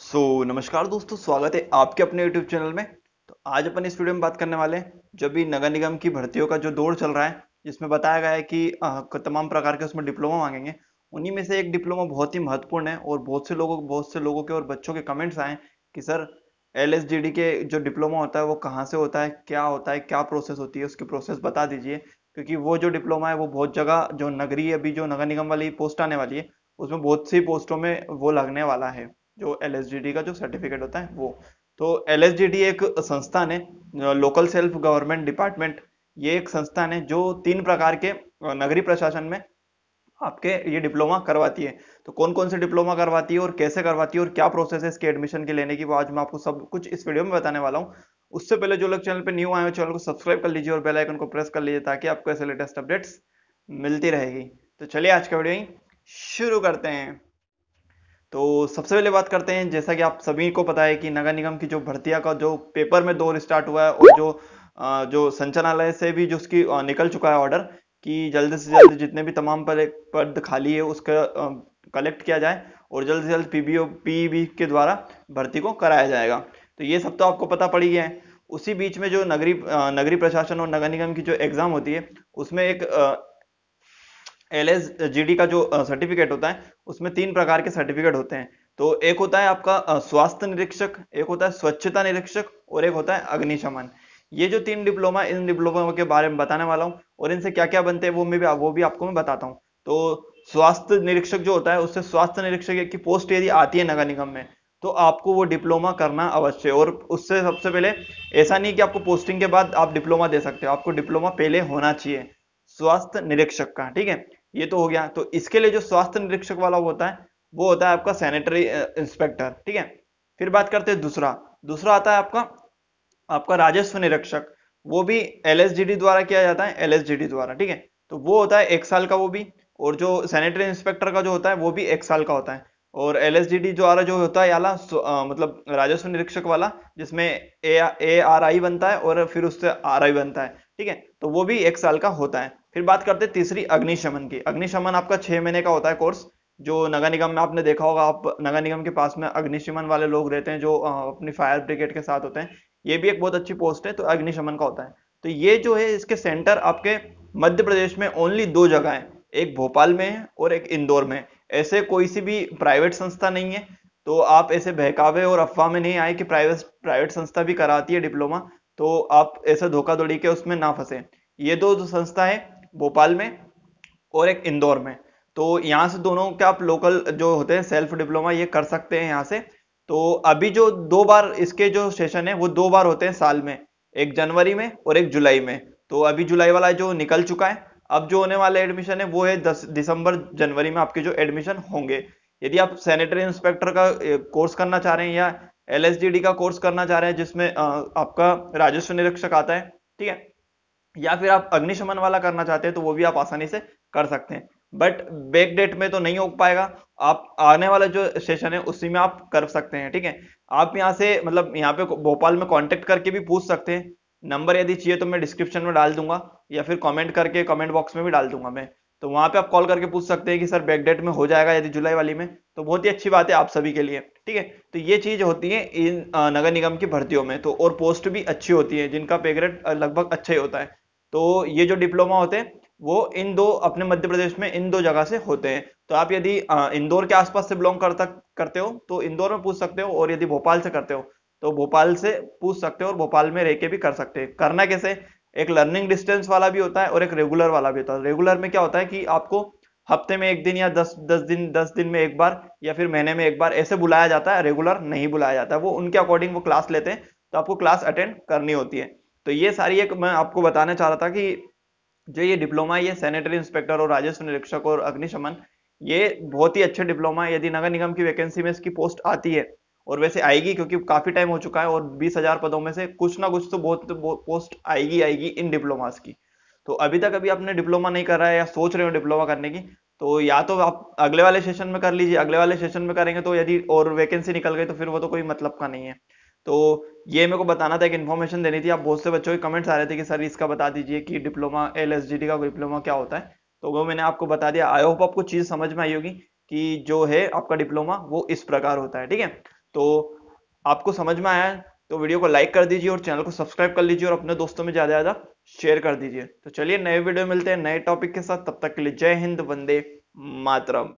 सो so, नमस्कार दोस्तों स्वागत है आपके अपने यूट्यूब चैनल में तो आज अपन इस वीडियो में बात करने वाले हैं जब भी नगर निगम की भर्तियों का जो दौर चल रहा है जिसमें बताया गया है कि आ, तमाम प्रकार के उसमें डिप्लोमा मांगेंगे उन्हीं में से एक डिप्लोमा बहुत ही महत्वपूर्ण है और बहुत से लोगों बहुत से लोगों के और बच्चों के कमेंट्स आए कि सर एल के जो डिप्लोमा होता है वो कहाँ से होता है क्या होता है क्या प्रोसेस होती है उसकी प्रोसेस बता दीजिए क्योंकि वो जो डिप्लोमा है वो बहुत जगह जो नगरीय अभी जो नगर निगम वाली पोस्ट आने वाली है उसमें बहुत सी पोस्टों में वो लगने वाला है जो एल का जो सर्टिफिकेट होता है वो तो एल एक संस्थान है लोकल सेल्फ गवर्नमेंट डिपार्टमेंट ये एक संस्थान है जो तीन प्रकार के नगरी प्रशासन में आपके ये डिप्लोमा करवाती है तो कौन कौन से डिप्लोमा करवाती है और कैसे करवाती है और क्या प्रोसेस है इसके एडमिशन के लेने की वो आज मैं आपको सब कुछ इस वीडियो में बताने वाला हूँ उससे पहले जो लोग चैनल पे न्यू आए हो चैनल को सब्सक्राइब कर लीजिए और बेल आइकन को प्रेस कर लीजिए ताकि आपको ऐसे लेटेस्ट अपडेट्स मिलती रहेगी तो चलिए आज का वीडियो ही शुरू करते हैं तो सबसे पहले बात करते हैं जैसा कि आप सभी को पता है कि नगर निगम की जो भर्तियां का जो पेपर में दौर स्टार्ट हुआ है और जो जो संचालनालय से भी जो उसकी निकल चुका है ऑर्डर कि जल्द से जल्द जितने भी तमाम पद खाली है उसका कलेक्ट किया जाए और जल्द से जल्द पीबीओ पीबी e के द्वारा भर्ती को कराया जाएगा तो ये सब तो आपको पता पड़ ही है उसी बीच में जो नगरी नगरीय प्रशासन और नगर निगम की जो एग्ज़ाम होती है उसमें एक एल एस जी डी का जो सर्टिफिकेट होता है उसमें तीन प्रकार के सर्टिफिकेट होते हैं तो एक होता है आपका स्वास्थ्य निरीक्षक एक होता है स्वच्छता निरीक्षक और एक होता है अग्निशमन ये जो तीन डिप्लोमा इन डिप्लोमा के बारे में बताने वाला हूँ और इनसे क्या क्या बनते हैं वो मैं भी वो भी आपको मैं बताता हूँ तो स्वास्थ्य निरीक्षक जो होता है उससे स्वास्थ्य निरीक्षक की पोस्ट यदि आती है नगर निगम में तो आपको वो डिप्लोमा करना अवश्य है और उससे सबसे पहले ऐसा नहीं कि आपको पोस्टिंग के बाद आप डिप्लोमा दे सकते हो आपको डिप्लोमा पहले होना चाहिए स्वास्थ्य निरीक्षक का ठीक है ये तो हो गया तो इसके लिए जो स्वास्थ्य निरीक्षक वाला होता है वो होता है आपका सैनिटरी इंस्पेक्टर ठीक है फिर बात करते हैं दूसरा दूसरा आता है आपका आपका राजस्व निरीक्षक वो भी एल द्वारा किया जाता है एल द्वारा ठीक है तो वो होता है एक साल का वो भी और जो सैनिटरी इंस्पेक्टर का जो होता है वो भी एक साल का होता है और एल एस डी डी द्वारा जो होता है याला आ, मतलब राजस्व निरीक्षक वाला जिसमें ए आर आई बनता है और फिर उससे आर आई बनता है ठीक है तो वो भी एक साल का होता है फिर बात करते हैं तीसरी अग्निशमन की अग्निशमन आपका छह महीने का होता है कोर्स जो नगर निगम में आपने देखा होगा आप नगर निगम के पास में अग्निशमन वाले लोग रहते हैं जो अपनी फायर ब्रिगेड के साथ होते हैं ये भी एक बहुत अच्छी पोस्ट है तो अग्निशमन का होता है तो ये जो है इसके सेंटर आपके मध्य प्रदेश में ओनली दो जगह है एक भोपाल में है और एक इंदौर में ऐसे कोई सी भी प्राइवेट संस्था नहीं है तो आप ऐसे बहकावे और अफवाह में नहीं आए कि प्राइवेट प्राइवेट संस्था भी कराती है डिप्लोमा तो आप ऐसे धोखाधड़ी के उसमें ना फंसे ये दो जो संस्था है भोपाल में और एक इंदौर में तो यहाँ से दोनों के आप लोकल जो होते हैं सेल्फ डिप्लोमा ये कर सकते हैं यहाँ से तो अभी जो दो बार इसके जो सेशन है वो दो बार होते हैं साल में एक जनवरी में और एक जुलाई में तो अभी जुलाई वाला जो निकल चुका है अब जो होने वाला एडमिशन है वो है दस दिसंबर जनवरी में आपके जो एडमिशन होंगे यदि आप सैनिटरी इंस्पेक्टर का कोर्स करना चाह रहे हैं या एल का कोर्स करना चाह रहे हैं जिसमें आपका राजस्व निरीक्षक आता है ठीक है या फिर आप अग्निशमन वाला करना चाहते हैं तो वो भी आप आसानी से कर सकते हैं बट बैक डेट में तो नहीं हो पाएगा आप आने वाला जो सेशन है उसी में आप कर सकते हैं ठीक है आप यहाँ से मतलब यहाँ पे भोपाल में कॉन्टेक्ट करके भी पूछ सकते हैं नंबर यदि चाहिए तो मैं डिस्क्रिप्शन में डाल दूंगा या फिर कमेंट करके कमेंट बॉक्स में भी डाल दूंगा मैं तो वहां पे आप कॉल करके पूछ सकते हैं कि सर बैक डेट में हो जाएगा यदि जुलाई वाली में तो बहुत ही अच्छी बात है आप सभी के लिए ठीक है तो ये चीज होती है इन नगर निगम की भर्तियों में तो और पोस्ट भी अच्छी होती है जिनका पेग्रेड लगभग अच्छा ही होता है तो ये जो डिप्लोमा होते हैं वो इन दो अपने मध्य प्रदेश में इन दो जगह से होते हैं तो आप यदि इंदौर के आसपास से बिलोंग करता करते हो तो इंदौर में पूछ सकते हो और यदि भोपाल से करते हो तो भोपाल से पूछ सकते हो और भोपाल में रह के भी कर सकते हैं करना कैसे एक लर्निंग डिस्टेंस वाला भी होता है और एक रेगुलर वाला भी होता है रेगुलर में क्या होता है कि आपको हफ्ते में एक दिन या दस दस दिन दस दिन में एक बार या फिर महीने में एक बार ऐसे बुलाया जाता है रेगुलर नहीं बुलाया जाता है वो उनके अकॉर्डिंग वो क्लास लेते हैं तो आपको क्लास अटेंड करनी होती है तो ये सारी एक मैं आपको बताना चाह रहा था कि जो ये डिप्लोमा ये सैनिटरी इंस्पेक्टर और राजस्व निरीक्षक और अग्निशमन ये बहुत ही अच्छे डिप्लोमा यदि नगर निगम की वैकेंसी में इसकी पोस्ट आती है और वैसे आएगी क्योंकि काफी टाइम हो चुका है और बीस हजार पदों में से कुछ ना कुछ तो बहुत, बहुत पोस्ट आएगी आएगी इन डिप्लोमास की तो अभी तक अभी आपने डिप्लोमा नहीं करा है या सोच रहे हो डिप्लोमा करने की तो या तो आप अगले वाले सेशन में कर लीजिए अगले वाले सेशन में करेंगे तो यदि और वैकेंसी निकल गई तो फिर वो तो कोई मतलब का नहीं है तो ये मेरे को बताना था एक इन्फॉर्मेशन देनी थी आप बहुत से बच्चों के कमेंट्स आ रहे थे कि सर इसका बता दीजिए कि डिप्लोमा एल का डिप्लोमा क्या होता है तो वो मैंने आपको बता दिया आई होप आपको चीज़ समझ में आई होगी कि जो है आपका डिप्लोमा वो इस प्रकार होता है ठीक है तो आपको समझ में आया तो वीडियो को लाइक कर दीजिए और चैनल को सब्सक्राइब कर लीजिए और अपने दोस्तों में ज़्यादा ज़्यादा शेयर कर दीजिए तो चलिए नए वीडियो मिलते हैं नए टॉपिक के साथ तब तक के लिए जय हिंद वंदे मातरम